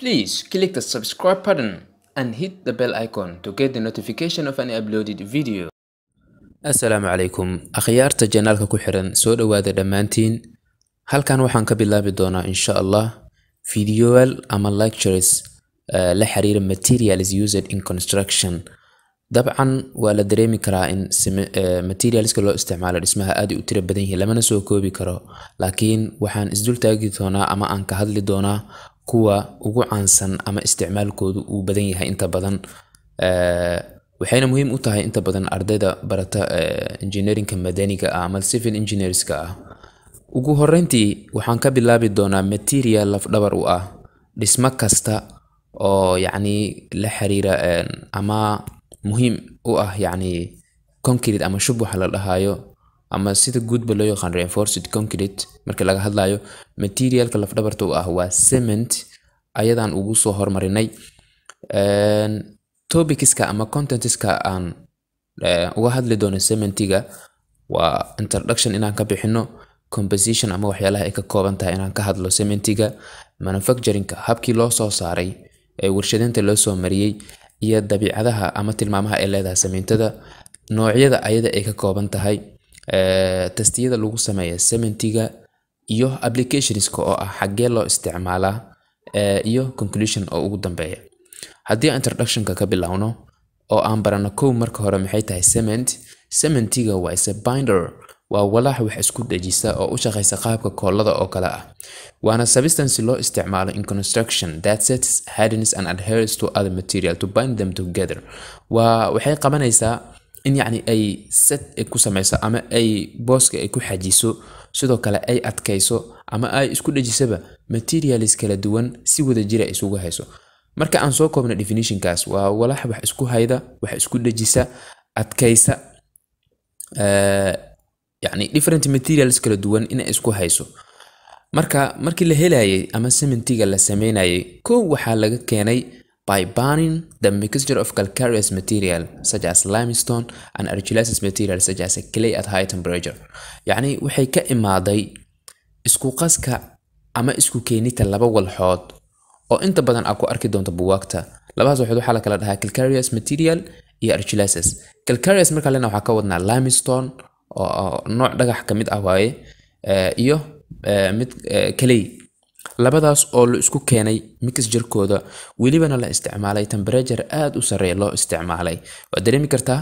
Please click the subscribe button and hit the bell icon to get the notification of any uploaded video. Assalaamu calaykum akhyaarta janaalka ku xiran soo dhawaada dhammaantiin halkan waxaan ka bilaabi doonaa insha allah videoal ama lectures eh, la xiriira material used in construction dabcan waa la dareemi karaa in eh, materialska loo isticmaalo dhismaha aad u tira badan yahay lamana soo koobi karo laakiin waxaan isdultaagi doonaa ama aan ka hadli doonaa kuwa ugu caansan ama isticmaalkoodu uu badan yahay inta badan waxayna muhiim u tahay inta badan ardayda barata engineerinka madaniga ah ama civil engineerska ah ugu horeyntii waxaan ka bilaabi doonaa material lafdhabar u ah dhismo kasta oo yacni la xiriira ama muhiim u ah yacni concrete ama shubaxa la dhahayo ama sida guudba loo yaqaan reinforced concrete marka laga hadlayo materialka lafdhabarta u ah waa cement ayadaan ugu soo hormarinay topicska ama contentska aan eh, uga hadli doono cementiga waa introduction inaan ka bixino composition ama waxyaalaha ay ka kooban tahay inaan ka hadlo cementiga manufacturingka habkii loo soo saaray ee warshadaynta loo soo mariyey iyo dabiicadaha ama tilmaamaha ay leedahay cementada noocyada ayada ay ka kooban tahay testiyada lagu sameeya cementiga iyo applicationska oo ah xagee loo isticmaalaa iyo conclusion oo ugu dambeeya haddii introductionka ka bilowno oo aan barano kow marka hore maxay tahay cement cementiga waa ise binder waa walaax wax isku dhejisa oo u shaqaysa qaabka koolada oo kale ah waana substance loo isticmaalo in construction that sets hardens and adheres to other material to bind them together waa waxay qabanaysaa in yacni ay set ku samayso ama ay booska ay ku xajiso sidoo kale ay adkayso ama ay isku dhejisaba materials kala duwan si wada jira isugu hayso marka aan soo koobno definitionkaas waa walax wax isku hayda wax isku dhejisa adkaysa eh, yani different materials kala duwan inay isku hayso marka markii la helayay ama sementiga la sameynayay kow waxaa laga keenay by burning the mixture of calcareous material such as limestone and argillaceous material such as clay at high temperature yacni waxay ka imaaday isku qaska ama isku keenita laba walxood oo inta badan aad ku arki doonto buwaagta labadaas waxood waxaa la kala dhahaa calcareous material iyo argillaceous calcareous markaa lena waxaa ka wadnaa limestone oo nooc dhagax ka mid ah waaye eh, iyo eh, mid eh, clay labadaas oo la isku keenay mix jirkooda welibana la isticmaalay tembereture aada u sareeya loo isticmaalay waad dareemi kartaa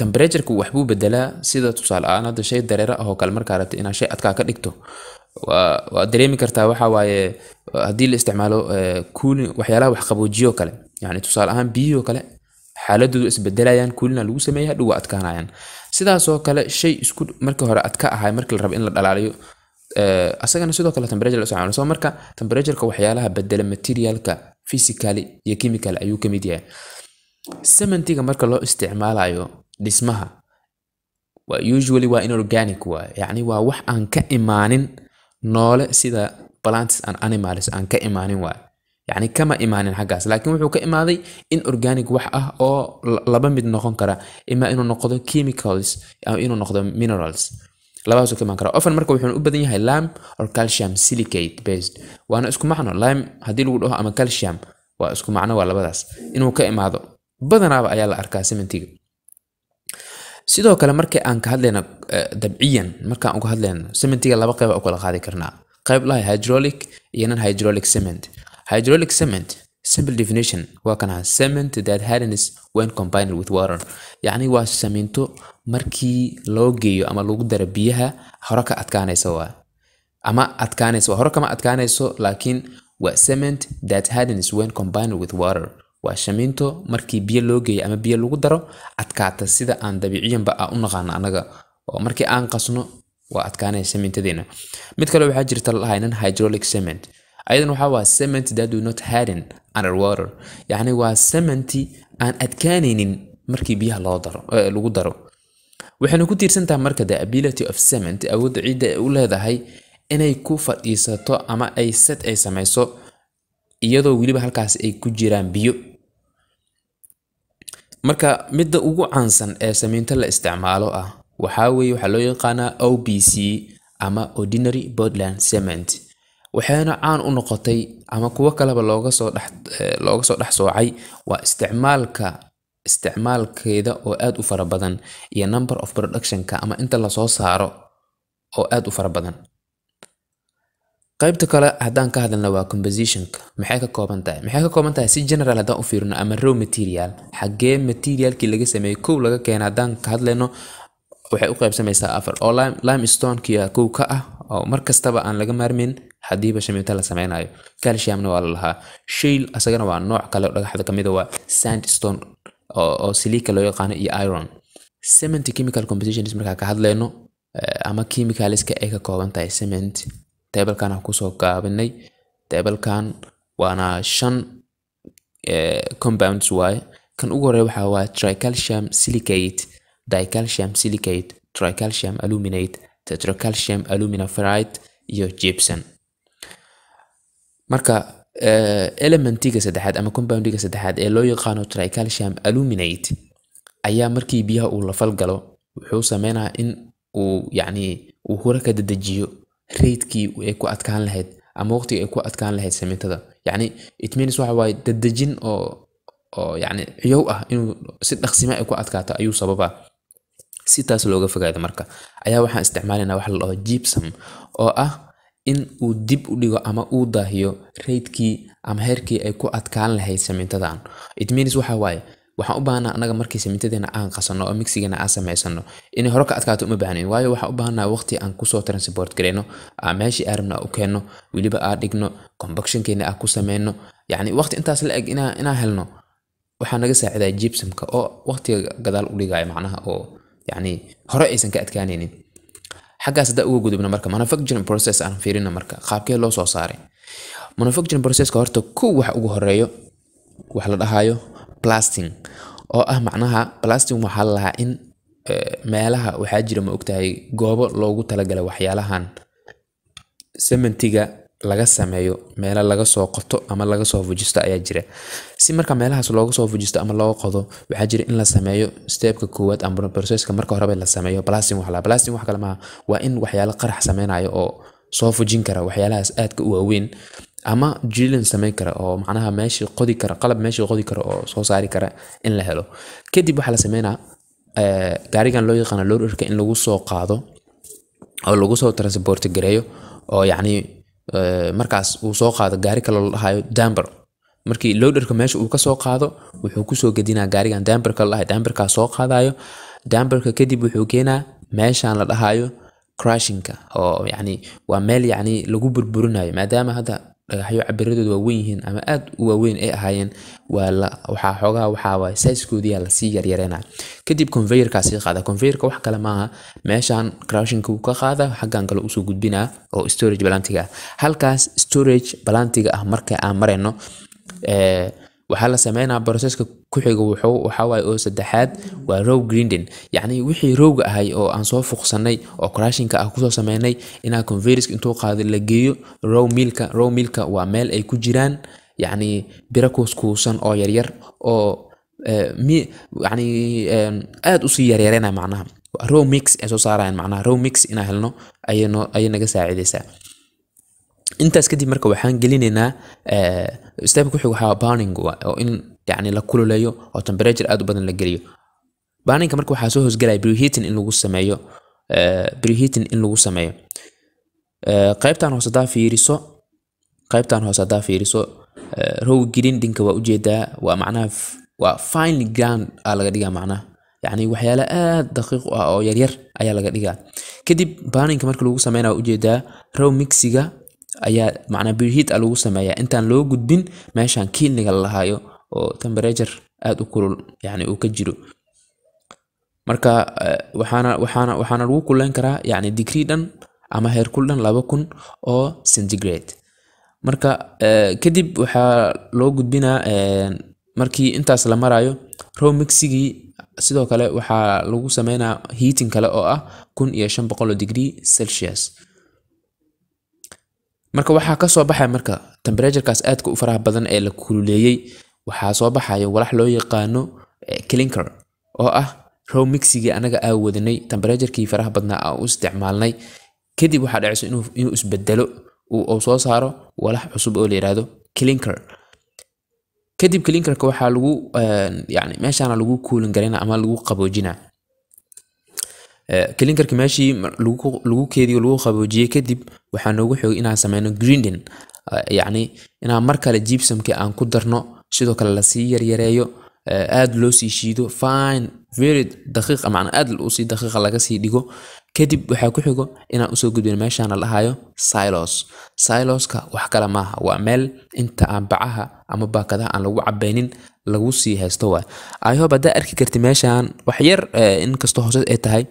tembereturku waxbuu bedelaa sida tusaale ahaan hadda shay dareera ah kale markaa rabta inaad shay adkaa ka dhigto waad dareemi kartaa waxa waaye haddii la isticmaalo kuulin waxyaalaha waxqaboojiyo kale yani tusaale ahaan biyihii kale xaaladoodu isbedelayaan kuulina lagu sameeya hadhow waa adkaanayaan sidaasoo kale shay isku markii hore adka ahay markii la rabo in la dhalaaliyo Eh, asagana sidoo kale temperature la socon so marka temperatureka waxyaalaha bedela materialka physically iyo chemical ayuu ka mid yahay cementiga marka loo isticmaalayo dhismaha waa usually waa inorganic waay yacni waa wax aan ka imaanin noole sida plants and animals aan ka imaanin waay yacni kama imaanin xaggaas laakiin wuxuu ka imaaday in organic wax ah oo laba mid noqon kara imaa inuu noqdo chemicals ama inuu noqdo minerals labadaas ka iman kara often marka wuxuu u badan yahay lime or calcium silicate based waana isku macno lime haddii lagu dhaho ama calcium waa isku macno waa labadaas inuu ka imaado badanaaba ayaa la arkaa cementiga sidoo kale marka aan ka hadlayno eh, dabciyan markaan uga hadlayno cementiga laba qeyb u kala qaadi karnaa qayb lahay hydraulic iyo nan hydraulic cement hydraulic cement simple definition waa kana cement that hardens when combined with water yacni waa saminto markii loo geeyo ama lagu daro biyaha hore ka adkaanaysa waa ama adkaanaysa hore kama adkaanayso laakiin waa cement that hardens when combined with water waa shaminto markii biyo loo geeyo ama biyo lagu daro adkaata sida aan dabiiciyanba a u naqaano annaga oo markii aan qasno waa adkaanaya shamintadeena mid kale waxaa jirta lahaynan hydraulic cement ayadan waxaa waa cement that do not harden under water yacni waa cementi aan adkaanaynin markii biyaha loo daro eh, lagu daro waxayna ku tiirsantahay marka the ability of cement awoodda ciidda ay u leedahay inay ku fadhiisato ama ay set ay samayso iyadoo weliba halkaas ay ku jiraan biyo marka midda ugu caansan ee samiinto la isticmaalo ah waxaa weeye waxaa loo yaqaanaa o b c ama ordinary portland cement waxayna caan u noqotay ama kuwo kaleba looga soo dhex soocay waa isticmaalka isticmaalkeeda oo aad u fara badan iyo number of productionka ama inta lasoo saaro oo aad u fara badan qaybta kale haddaan ka hadalna waa compositionka maxay ka kooban tahay maxay ka kooban tahay si general haddaan u fiirino ama row material xagee materialkii laga sameeyey kow laga keena haddaan ka hadlayno waxay u qaybsamaysaa afar oo limestonekiya kow ka ah oo markastaba aan laga maarmin haddiiba shamiinto la sameynayo calciumna waa la lahaa asagana waa nooc kale oo dhagaxda kamida ah, waa sandstone oo silika loo yaqaano iyo iron cement chemical competitions markaa ka hadleyno eh, ama chemicalska ay ka kooban tahay cement tebalkan aan kusoo gaabinay tebalkan waana shan eh, compounds waaye kan ugu horey waxaa waa tricalcium silicate dicalcium silicate tricalcium aluminate tetracalcium aluminaferite iyo gypsum marka Eh, elementiga saddexaad ama compoundiga saddexaad ee loo yaqaano tricalcium aluminate ayaa markii biyaha uu la falgalo wuxuu sameynaa in uu yacni uu hore ka dadejiyo raydkii ay ku adkaan lahayd ama waqtiga ay ku adkaan lahayd samintada yacni it means waxa waaye dadejin oo oo yacni ciyow ah inuu si dhaqsime ay ah ku adkaato ayuu sababaa si taas looga fogaado marka ayaa waxaan isticmaalayna wax la dhaho gypsum oo ah in uu dib u dhigo ama uu daahiyo raydkii ama heerkii ay ku adkaan lahayd samintadan it means waxa waaye waxaan u baahnaa anaga markii samintadeena aan qasanno oo migsigana aan samaysano inay hore ka adkaato uma baahnayn waayo waxaan u baahnaa waqti aan kusoo transport gareyno meeshii aan rabno u keenno weliba aa dhigno combuctionkeena aan ku sameyno yacni waqti intaas la eg inaan helno waxaa naga saacidaya jibsomka oo waqtiga gadaal u dhigaya macnaha oo yacni hore aysan ka adkaanaynin xaggaas haddaa uga gudubna marka manufacturing process aan fiirina marka qaabkee loo soo saaray manufacturing processka horta kow waxa ugu horeeyo wax la dhahaayo blasting oo ah macnaha blasting waxaa la lahaa in eh, meelaha waxaa jira ma ogtahay goobo loogu talagalay waxyaalahan sementiga laga sameeyo meelo laga soo qoto ama laga soo fujisto ayaa jira si marka meelahaas looga soo fujisto ama loo qodo waxaa jira in la sameeyo steebka koowaad ama proceska marka horeba la sameeyo blasting wax blasting wax kale maaha waa in waxyaalo qarax sameynaya oo soo fujin kara waxyaalahaas aadka u waaweyn ama jilin sameyn kara oo macnaha meeshii qodi kara qalab meeshii qodi kara oo soo saari kara in la helo kadib waxaa la sameynaa eh, gaarigan loo yaqaana loorarka in lagu soo qaado oo lagu soo transport gareeyo oo yacni markaas uu soo qaado gaari kale lodhahayo damber markii lowderka meesha uu kasoo qaado wuxuu kusoo gedinaa gaarigan damberka ladhahay damberkaa soo qaadayo damberka kadib wuxuu keenaa meeshan la dhahayo crushinka oo yani waa meel yani lagu burburinayo maadaama hadda dhagaxyo eh, cabiradooda waaweyn yihiin ama aad u waaweyn ay ahaayeen waxaa xoogaa waxaawaay saiskoodiyaa lasii yaryareena kadib conveyerkaa sii qaada conveyerka wax kale maaha meeshaan crashinka wuu ka qaada xaggan kale usoo gudbinaa oo storage balantiga ah halkaas storage balantiga ah marka aan marayno eh, waxaa la sameynaa broseska ku-xiga waxawaay oo saddexaad waa row grindin yacnii wixii rowga ahay oo aan soo fuqsanay oo crashinka ah kusoo sameynay inaa converisk intuu qaado la geeyo row milka row milka waa meel ay ku jiraan yacnii biro kuuskuusan oo yaryar oo eh, yacnii eh, aada usii yaryareynaya macnaha row mix ay soo saarayaan macnaha row mix inaan helno ayaynaga saacidaysaa intaas kadib marka waxaan gelinaynaa eh, step ku xig waxaa burning oo in yani la kululeeyo oo temperature aad u badan la geliyo burninga marka waxaa soo hoosgelaya preheating in lagu sameeyo preheating eh, in lagu sameeyo eh, qaybtan hoos hadaa fiiriso qaybtan hoos hadaa fiiriso row green dhinka waa ujeedaa waa macnaha waa finely ground aa laga dhigaa macnaha yacni waxyaale aad daqiiq u ah oo yaryar ayaa laga dhigaa kadib burninga marka lagu sameynaa ujeedaa row mixiga ayaa macnaa preheata lagu sameeya intaan loo gudbin meeshan kiinliga la lahayo oo temberature aada u kulul yacni uu ka jiro marka eh, waxaana waxaana waxaana lagu kuleyn karaa yacni degree dhan ama heerkul dhan laba kun oo centigrade marka eh, kadib waxaa loo gudbinaa eh, markii intaas la marayo row mixigii sidoo kale waxaa lagu sameynaa heating kale oo ah kun iyo shan boqol oo degree celsius marka waxaa kasoo baxaya marka temberaturkaas aadka u faraha badan ee la kululeeyey waxaa soo baxaya walax loo yaqaano eh, clinker oo ah row mixigii anaga aa wadanay temberaturkii faraha badnaa aan u isticmaalnay kadib waxaa dhaceyso inuu isbedelo uu soo saaro walax cusub oo la yidhaahdo clinker kadib clinkerka waxaa lagu eh, yani meeshaana lagu kuulangarina ama lagu qaboojina Eh, kalinkarka meeshii lagu keediyo lagu qaboojiyey kadib waxaa noogu xogay inaan sameyno greendin eh, yacni inaan mar kale jibsamkii aan ku darno sidoo kale lasii yaryareeyo eh, aad loo sii shiido fine very daqiiq ah, macna aad usii daqiiqa ah laga sii dhigo kadib waxaa ku xigo inaan usoo gudbin meeshaan la silos siloska wax kale maaha waa meel inta aan bacaha ama baakadaha aan lagu cabeynin lagu sii haysto waay i haddaa arki karti meeshaan wax yar inkastoo hoose ay tahay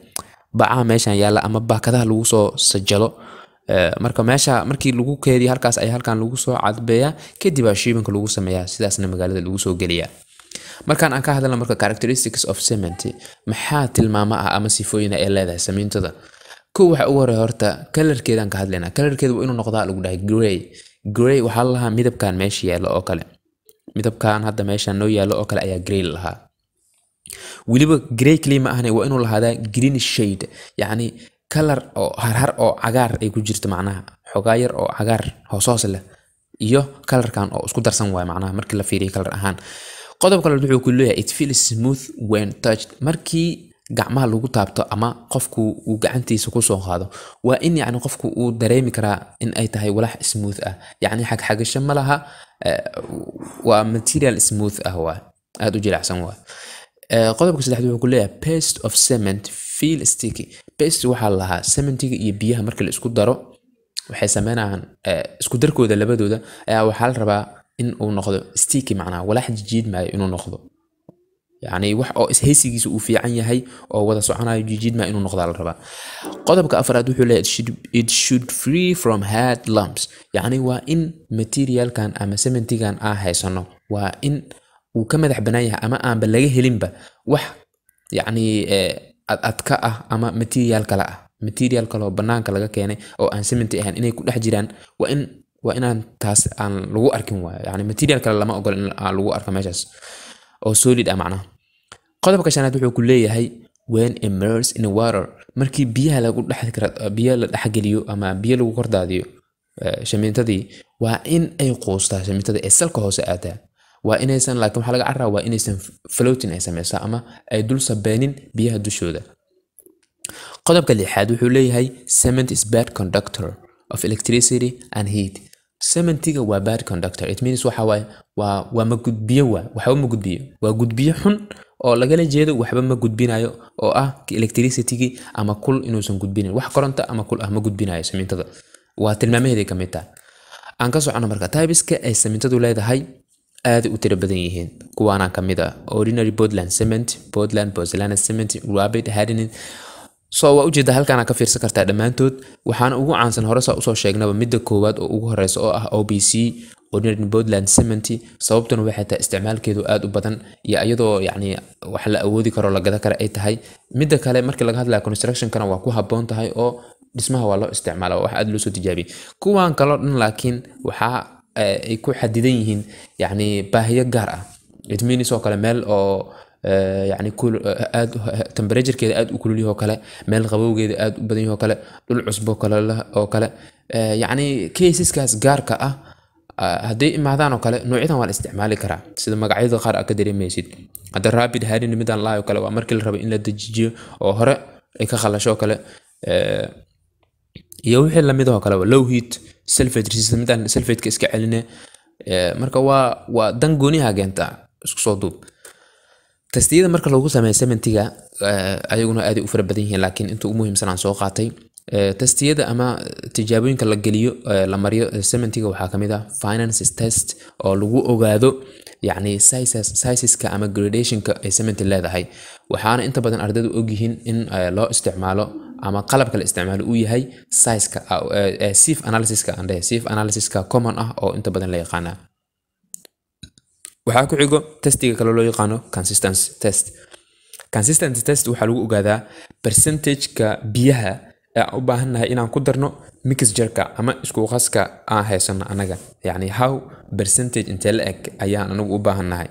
bacaha meeshan yaalla ama baakadaha lagu soo sajalo eh, marka meesha markii lagu keediyo halkaas ayaa halkan lagu soo cadbeeyaa kadibaa shiibanka lagu sameeyaa sidaasna magaalada lagu soo geliyaa markaan aan ka hadalna marka characteristics of cement maxaa tilmaama ah ama sifooyina ay ah leedahay samiintada kow waxa ugu horey horta kalarkeedaan ka hadlaynaa kalarkeeda waa inuu noqdaa lagu dhahay grey grey waxaa lalahaa midabkan meesha yaalla oo kale midabkan hadda meesha noo yaalla oo kale ayaa grey lalahaa weliba grey clay ma ahne waa inuu lahaadaa green shade yacni kalar oo harhar oo cagaar ay ku jirto macnaha xogaa yar oo cagaar hoos leh iyo kalarkan oo isku darsan waay macnaha markii la fiiriyo kalar ahaan qodobka labaad wuxuu ku leeyahay it feel smooth when touched markii gacmaha lagu taabto ama qofku uu gacantiisa kusoo qaado waa in yacni qofku uu dareemi karaa in ay tahay walax smooth ah yacni xagxagasho ma laha eh, waa material smooth ah waa aada u jilaacsan waa Eh, qodobka saddexaad wuxuu ku leeyahay paste of cement feel sticky paste waxaa lahaa cementiga iyo biyaha marka la isku daro waxay sameynayaan eh, isku darkooda labadooda ayaa eh, waxaa la rabaa in uu noqdo sticky macnaha walaax jijiid maayo inuu noqdo yacni wax oo ishaysigiisa uu fiican yahay oo wada soconayo jijiid maayo inuu noqdaa la rabaa qodobka afraad wuxuu leeyahay it should free from head lumps yacni waa in materialkan ama cementigan aan haysano waa in wuu ka madax banaan yahay ama aanba laga helinba wax yacni eh, adka ah ama material kale ah material kaleoo bannaanka laga keenay oo aan siminti ahayn inay ku dhex jiraan waa in waa inaan taas aan lagu arkin waayo yani material kale lama ogol in lagu arko meeshaas oo solid ah macnaha qodobka shanaad wuxuu ku leeyahay when immerse in water markii biyaha lagu biyo la dhexgeliyo ama biyo lagu kordaadiyo eh, shamiintadii waa in ay quustaa shamiintada ee salka hoose aataa waa inaysan laakiin waxaa laga carraa waa inaysan floating ay samaysaa ama ay dul sabeenin biyaha dushooda qodobka lixaad wuxuu leeyahay cement is bad conductor of electricity and heat cementiga waa bad conductor it means waxa waaye waa waa ma gudbiyo waxba ma gudbiyo waa gudbiyo xun oo lagala jeedo waxba ma gudbinayo oo ah electricity ama kul inuusan gudbinin wax koronta ama kul ah ma gudbinayo samintada waa tilmaamaheeday ka mid tahay aan ka socono marka taabiska ay samintadu leedahay aaday u tiro badan yihiin kuwaana ka ah ordinary portland cement portland porcelana cement rapid hardening so waa ujeeda halkaana ka fiirsan kartaa dhammaantood waxaana ugu caansan horesaa usoo sheegnaba midda koowaad oo ugu horeysa oo ah o b c ordinary portland cement sababtuna waxay tahay isticmaalkeedu aad u badan iyo iyadoo yacni wax la awoodi karo la kara ay tahay midda kale markii laga hadlaya constructionkana waa ku habboon tahay oo dhismaha waa loo isticmaala waa wax aad loo soo tijaabiye kuwan kaloo dhan laakiin waxaa ay ku xadidan yihiin yani baahiyo gaar ah it oo kale meel oo eh, yani aad temberajerkeeda eh, aad u eh, kululyaho kale meel qabowgeeda aad u badan yaho kale dhul cusbo kale oo kale yacni caseskaas gaarka ah, ah hadday imaadaan oo kale noocyadan waa la isticmaali karaa sida magacyada qaar aad ka dareemaysid hadda rabid harin midaan lahay oo kale waa markii la raba in la dejijiyo oo hore ay ka khalasho oo kale iyo wixii lamid ah oo kale low heat selfate resistance selfate-ka iska celine marka waa waa dan gooniha keenta isku soo duub tastiyada marka lagu sameeyo sementiga ayaguna aaday u fara badan yihiin laakiin inta ugu aan soo qaatay testiyada ama tijaabooyinka la geliyo la mariyo sementiga waxaa kamid ah finances test oo lagu ogaado yacni sizeska ama gradationka ay sementi leedahay waxaana inta badan ardaydu ogyihiin in loo isticmaalo ama qalabka la isticmaalo uu yahay siif ah, eh, analysiska common ah oo inta badan la yaqaanaa waxaa ku xigo testiga kale loo yaqaano consistency test consistency test waxaa lagu ogaadaa percentageka biyaha u baahannahay inaan ku darno mixjerka ama iskuqaska aan haysano anaga yani how percentage intee ayaan anagu u baahannahay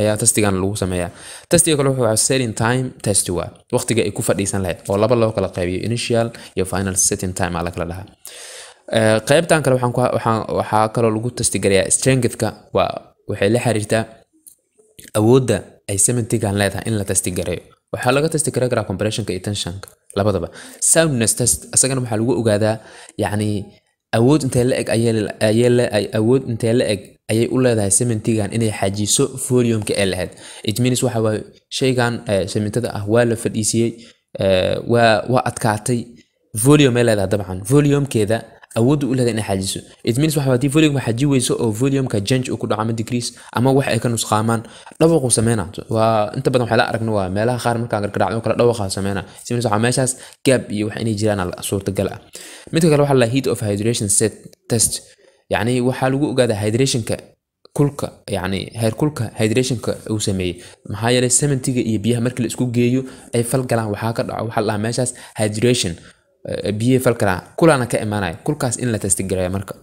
ayaa tastigan lagu sameeyaa tastiga kale wuxuu setting time test waa waqtiga ay ku fadhiisan lahayd oo laba loo kala qaybiyo initial iyo final setting time aa la kala dhahaa qaybtan kale waxaa kaloo lagu tastigalayaa strengthka waa waxay la xiriirtaa awoodda ay semantigan leedahay in la testigareeyo waxaa laga testigarey karaa compressionka iyo tensionka labadaba soundness test isagana waxaa lagu ogaadaa yacni awood intee la eg awood intee la eg ayay u leedahay sementigan inay xajiso foliumka ee lahayd itminis waxa shaygan eh, sementada ah waa la fadhiisiyey eh, waa adkaatay volium ee leedahay dabcan voliumkeeda awood u leedahay inay xajiso it means waxa haddii volume xaji weyso oo volume change uu ku dhaco ama decrease ama wax ay ka nusqaamaan dhawaquu sameynaato waa inta badan waxay la aragna waa meelaha qaar markaan gargar kale dhawaqaa sameynaa it means waxa meeshaas gap iyo wax inay jiraan suurtagal ah midka kale waxaa la heat of hydration set test yacni waxaa lagu ogaadaa hydrationka kulka yani heerkulka hydrationka uu sameeyey maxaa yeelay sementiga iyo biyaha markii la isku geeyo ay fal waxaa ka dhaco waxaa la meeshaas hydration biye falkala kulana ka imaanaya kulkaas in la testigareeya marka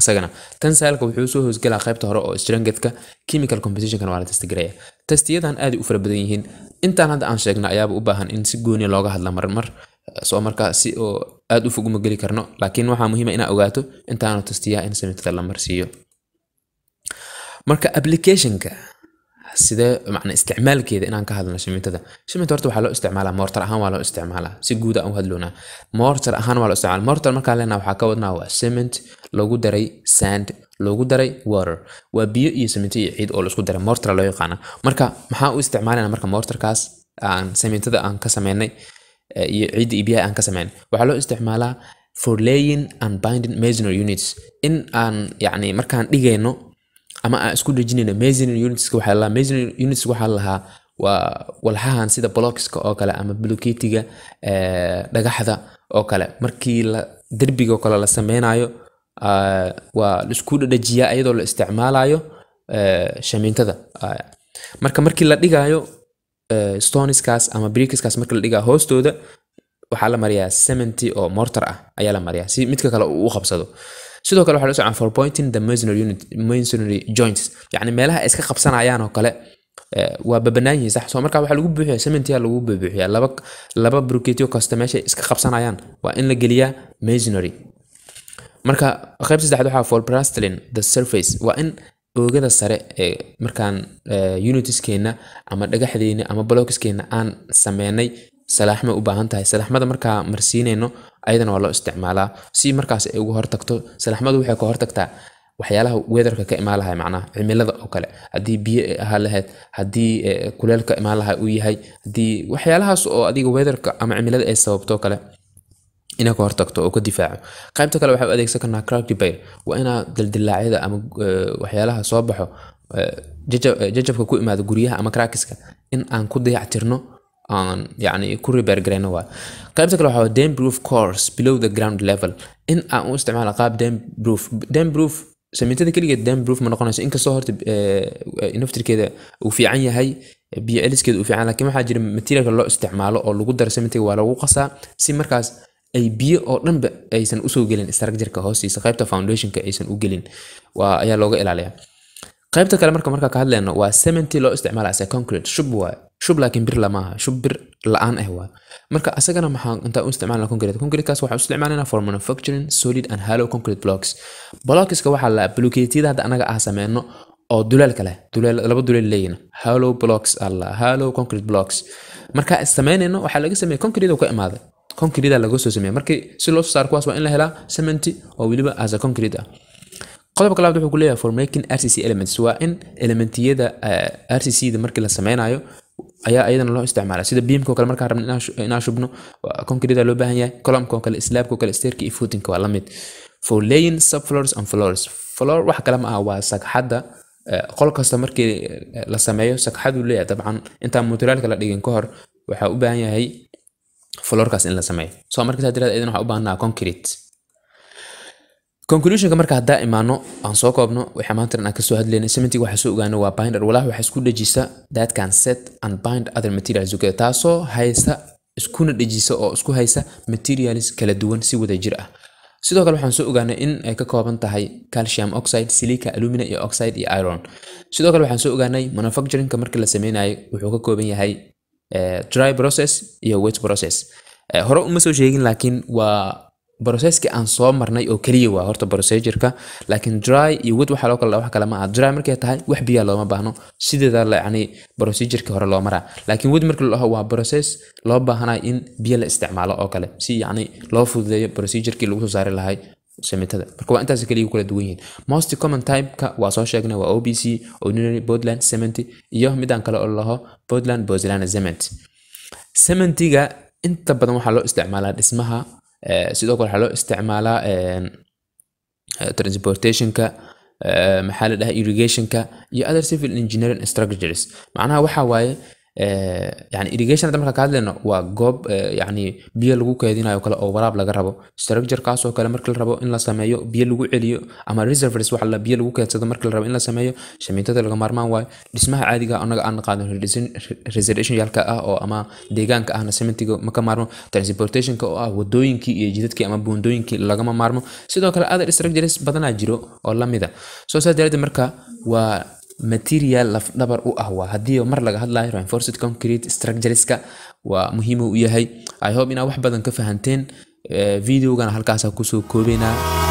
isagana tansalka wuxuu soo hoosgalaa qaybta hore oo strangedka chemical compositionkana waa la testigareeya testiyadan aaday u fara badan yihiin intaan hadda aan sheegna ayaaba u baahan in si gooni looga hadla marmar soo markaa si oo aada u fog uma geli karno laakiin waxaa muhiima inaa ogaato intaanu testiyaha in samitada la marsiiyo marka applicationka sidee man isticmaalkeeda inaan ka hadlno shimintada shiminta horta waxaa loo isticmaalaa moortar ahaan waa loo isticmaalaa si guud aan u hadloonaa moortar ahaan waa loo isticmaalaa moortar markaan leenaha waxaa ka wadnaa waa cement lagu daray sand loogu daray water waa biyo iyo siminto iyo ciid oo laisku daray moortar loo yaqaana marka maxaan u isticmaalana marka moortarkaas aan simintada aan ka sameynay iyo ciidda iyo biyaha aan ka sameynay waxaa loo isticmaalaa for laying and binding masonary units in aan yacni markaan dhigayno ama aan isku dhejinayna measuring unitska waxaa lahaa measuring unitska waxaa lahaa waa walxahan sida blockska oo kale ama blocketiga dhagaxda oo kale markii la derbiga oo kale la sameynayo waa laisku dhadhajiyaa iyadoo la isticmaalayo shamiintada marka markii la dhigaayo stoneskaas ama brickaskaas markii la dhigaayo hoostooda waxaa la mariyaa cementy oo mortar ah ayaa la mariyaa si midka kale uu u qabsado sidoo kale waxaa la socon for pointing the masonary unit masonary joints yacni meelaha ay iska qabsanayaan oo kale eh, waa babanaan yihiin sax soo markaa waxaa lagu buuxiyaa cementiyaa lagu buuxiyaa laba laba bruketyo kasta meesha iska qabsanayaan waa in la geliyaa masonary marka qeyb saddexaad waxaa for the surface waa in oogada sare ee markaan eh, unitiskeena ama dhagaxdeena ama blockiskeena aan sameynay salaaxma u baahan tahay salaaxmada markaa marsiinayno ayadana waa loo isticmaalaa si markaas ay uga hortagto salaaxmadu waxay ka hortagtaa waxyaalaha wedarka ka imaan lahay macnaha cimilada oo kale haddii biyo ay ahaan lahayd haddii eh, kuleel imaan laha uu yahay haddii waxyaalahaas oo adiga wedarka ama cimilada ay sababto kale inaa ka hortagto oo ka difaaco qaybta kale waxaa u adeegsan karnaa cracdibare waa inaa dildilaacyada ama eh, waxyaalaha soo baxo eh, jajabka ku imaada guryaha ama crackiska in aan ku dayactirno aan yacni ku repair gareyna waa qaybta kale waxaa dam proof course below the ground level in aan u isticmaalo qaab dam proof dam proof sameyntada keligeed dam proof ma noqonayso inkastoo horta eh, eh, naftirkeeda uu fiican yahay biyo celiskeeda uu fiican laakiin waxaa jira materialka loo isticmaalo oo lagu daro cementiga waa lagu qasaa si markaas ay biyo oo dhanba aysan usoo gelin structureka hoostiisa qaybta foundationka aysan u gelin waa ayaa looga ilaaliyaa qaybta kale marka markaa ka hadlayno waa cement loo isticmaala as concrete shub waay shub laakiin bir lamaaha shub bir la-aan ah eh waay marka asagana maxaa intaa u isticmaalna concrete concretekaas waxaa u isticmaalnaa for manufacturing solid and hollow concrete blocks blockska waxaa la blokeetiyada hadda anaga ah sameeno oo duleelka leh laba duleel leeyina hollow blocks alla hollow concrete blocks marka sameynayno waxaa laga sameeyay concrete ka imaaday concrete laga soo markii si loo soo saaro kuwaas waa in la helaa cement oo weliba as a concrete ah qodobka labaad wuxuu ku leeyahay for making rcc elements waa in elementiyada eh, rccda markii la sameynayo ayaa ayadana loo isticmaala sida biimkao kale markaa rabna inaa shubno concrete loo baahan yahay columko kale slaabko kale stairka iyo footinka waa lamid for laying subflores and flores flor wax kale ma aha waa sagxadda eh, qol kasta markii eh, la sameeyo sagxaduu leeyahay dabcan intaan materiaalka la dhigin ka hor waxaa u baahan yahay florkaas in la sameeyo so markaas jirada ayadana waxaa u baahanaa concrete conclusionka marka hadaa imaano aan soo koobno waxaa maanta aan kasoo hadlaynay cementig waxaa soo ogaano waa binder walahi waxaa isku dhejisa that can set and bind other materials together taasoo haysa iskuna dhejisa oo isku haysa materials kala duwan si wadajir ah sidoo kale waxaan soo ogaanay in ay ka kooban tahay calcium oxide silica alumina iyo oxide iyo iron sidoo kale waxaan soo ogaanay manufacturingka marka la sameynayo wuxuu ka kooban yahay eh, dry process iyo wet process eh, hore uma soo sheegin laakiin waa brocesski aan soo marnay oo keliya waa horta procedureka laakiin dry iyo wet waxa loo kala wax kale ma aha dry markay tahay wax biyaa looma baahno sideeda yani procedureka hore loo maraa laakiin wet marka la waa process loo baahanayo in biyo la isticmaalo oo kale si yacni loo fududeeyo procedurkii lagu soo saari lahay samitada marka waa intaas kaliya kala duwan yihiin most common type waa soo sheegnay waa obc ordinary portland cement iyo midaan kale oo laho portland portland cement cementiga inta badan waxaa loo isticmaalaa dhismaha Eh, sidoo kale waxaa loo isticmaalaa eh, transportationka eh, maxaa la dhaha irrigationka iyo other civil engineering structures macnaha waxa waaye yani irrigation hadda markaan ka hadlayno waa goob yani biyo lagu keedinayo kale oo waraab laga rabo structurekaas kale markii la rabo in la sameeyo biyo lagu celiyo ama reservoirs waxa la biyo lagu keedsado markii la rabo in la sameeyo shamiintada laga maarmaan waayo dhismaha caadiga annaga aan naqaanin reservation yaalka ah oo ama deegaanka ahna cementiga ma maarmo transportationka oo ah wadooyinkii iyo jidadkii ama buundooyinkii lagama maarmo sidoo kale other structures badanaa jiro oo lamida soo saa daraadeed marka waa material laf dhabar u ah waa haddii mar laga hadlayo reinforced concrete structureska waa muhiimuu u yahay i hope inaa wax badan ka fahanteen videogana halkaasa kusoo koobeynaa